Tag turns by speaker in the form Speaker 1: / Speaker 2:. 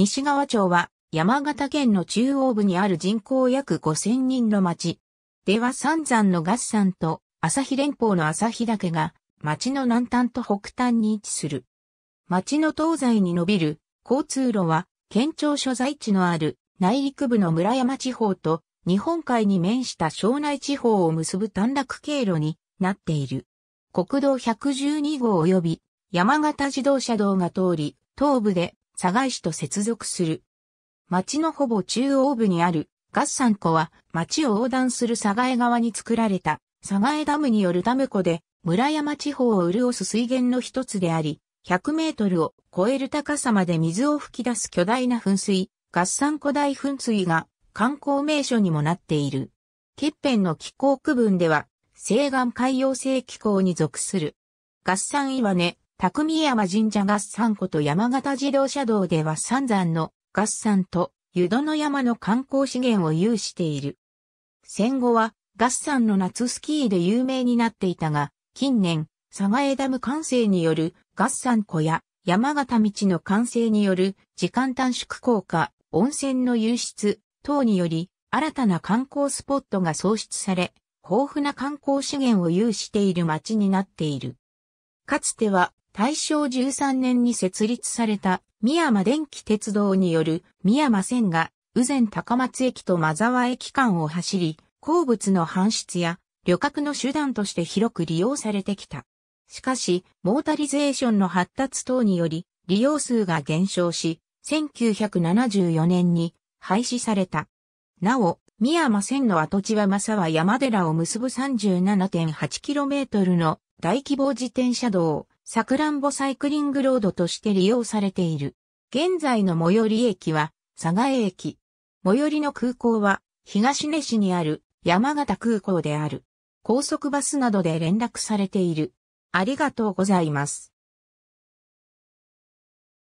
Speaker 1: 西川町は山形県の中央部にある人口約5000人の町。では三山の合山と日連峰の日岳が町の南端と北端に位置する。町の東西に伸びる交通路は県庁所在地のある内陸部の村山地方と日本海に面した庄内地方を結ぶ短絡経路になっている。国道112号及び山形自動車道が通り、東部で佐賀市と接続する。町のほぼ中央部にある合山湖は町を横断する佐賀江川に作られた佐賀江ダムによるダム湖で村山地方を潤す水源の一つであり、100メートルを超える高さまで水を噴き出す巨大な噴水、合山湖大噴水が観光名所にもなっている。欠片の気候区分では、西岸海洋性気候に属する。合山岩根、匠山神社合算湖と山形自動車道では三山の合算と湯戸の山の観光資源を有している。戦後は合算の夏スキーで有名になっていたが、近年、佐賀江ダム完成による合算湖や山形道の完成による時間短縮効果、温泉の湧出等により新たな観光スポットが創出され、豊富な観光資源を有している町になっている。かつては大正13年に設立された、宮山電気鉄道による宮山線が、宇前高松駅と真沢駅間を走り、鉱物の搬出や旅客の手段として広く利用されてきた。しかし、モータリゼーションの発達等により、利用数が減少し、1974年に廃止された。なお、宮山線の跡地はまさは山寺を結ぶ 37.8km の大規模自転車道、サクランボサイクリングロードとして利用されている。現在の最寄り駅は、佐賀駅。最寄りの空港は、東根市にある山形空港である。高速バスなどで連絡されている。ありがとうございます。